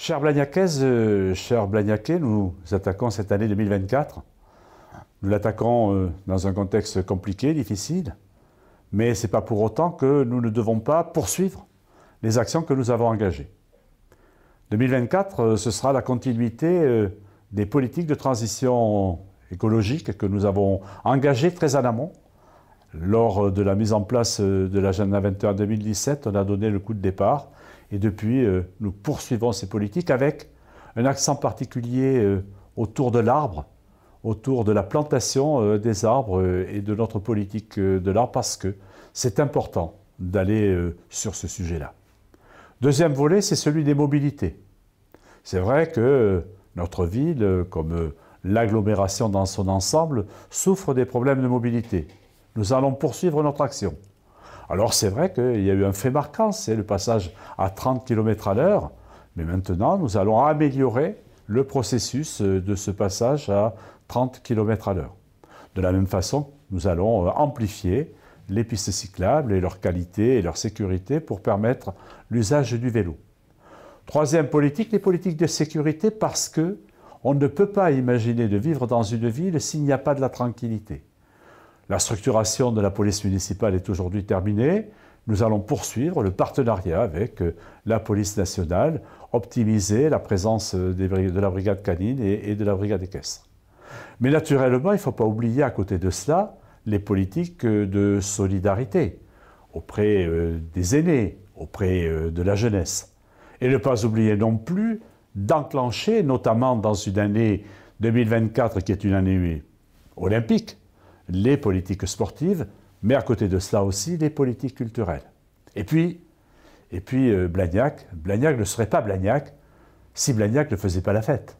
Chers Blagnacaises, euh, chers Blagnacais, nous attaquons cette année 2024. Nous l'attaquons euh, dans un contexte compliqué, difficile, mais ce n'est pas pour autant que nous ne devons pas poursuivre les actions que nous avons engagées. 2024, euh, ce sera la continuité des politiques de transition écologique que nous avons engagées très en amont lors de la mise en place euh, de l'agenda 21 2017, on a donné le coup de départ. Et depuis, euh, nous poursuivons ces politiques avec un accent particulier euh, autour de l'arbre, autour de la plantation des arbres et de notre politique de l'arbre, parce que c'est important d'aller sur ce sujet-là. Deuxième volet, c'est celui des mobilités. C'est vrai que notre ville, comme l'agglomération dans son ensemble, souffre des problèmes de mobilité nous allons poursuivre notre action. Alors c'est vrai qu'il y a eu un fait marquant, c'est le passage à 30 km à l'heure, mais maintenant nous allons améliorer le processus euh, de ce passage à 30 km à l'heure. De la même façon, nous allons euh, amplifier les pistes cyclables et leur qualité et leur sécurité pour permettre l'usage du vélo. Troisième politique, les politiques de sécurité parce que on ne peut pas imaginer de vivre dans une ville s'il n'y a pas de la tranquillité. La structuration de la police municipale est aujourd'hui terminée. Nous allons poursuivre le partenariat avec euh, la police nationale, optimiser la présence euh, de la brigade canine et de la brigade équestre. Mais naturellement, il ne faut pas oublier à côté de cela les politiques euh, de solidarité auprès des aînés, auprès de la jeunesse. Et ne pas oublier non plus d'enclencher, notamment dans une année 2024 qui est une année olympique, les politiques sportives, mais à côté de cela aussi les politiques culturelles. Et puis, et puis euh, Blagnac, Blagnac ne serait pas Blagnac si Blagnac ne faisait pas la fête.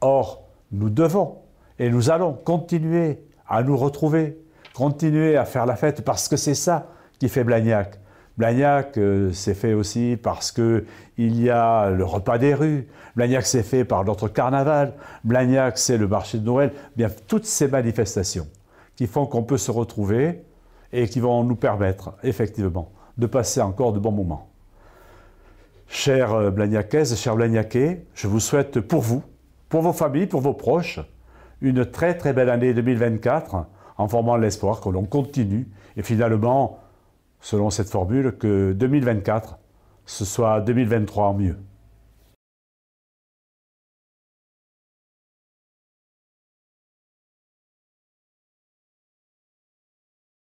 Or, nous devons et nous allons continuer à nous retrouver, continuer à faire la fête parce que c'est ça qui fait Blagnac. Blagnac euh, s'est fait aussi parce qu'il y a le repas des rues. Blagnac s'est fait par notre carnaval. Blagnac, c'est le marché de Noël. Bien, toutes ces manifestations qui font qu'on peut se retrouver et qui vont nous permettre, effectivement, de passer encore de bons moments. Chers euh, Blagnacaises, chers Blagnacais, je vous souhaite pour vous, pour vos familles, pour vos proches, une très très belle année 2024 en formant l'espoir que l'on continue et finalement, selon cette formule, que 2024, ce soit 2023 en mieux.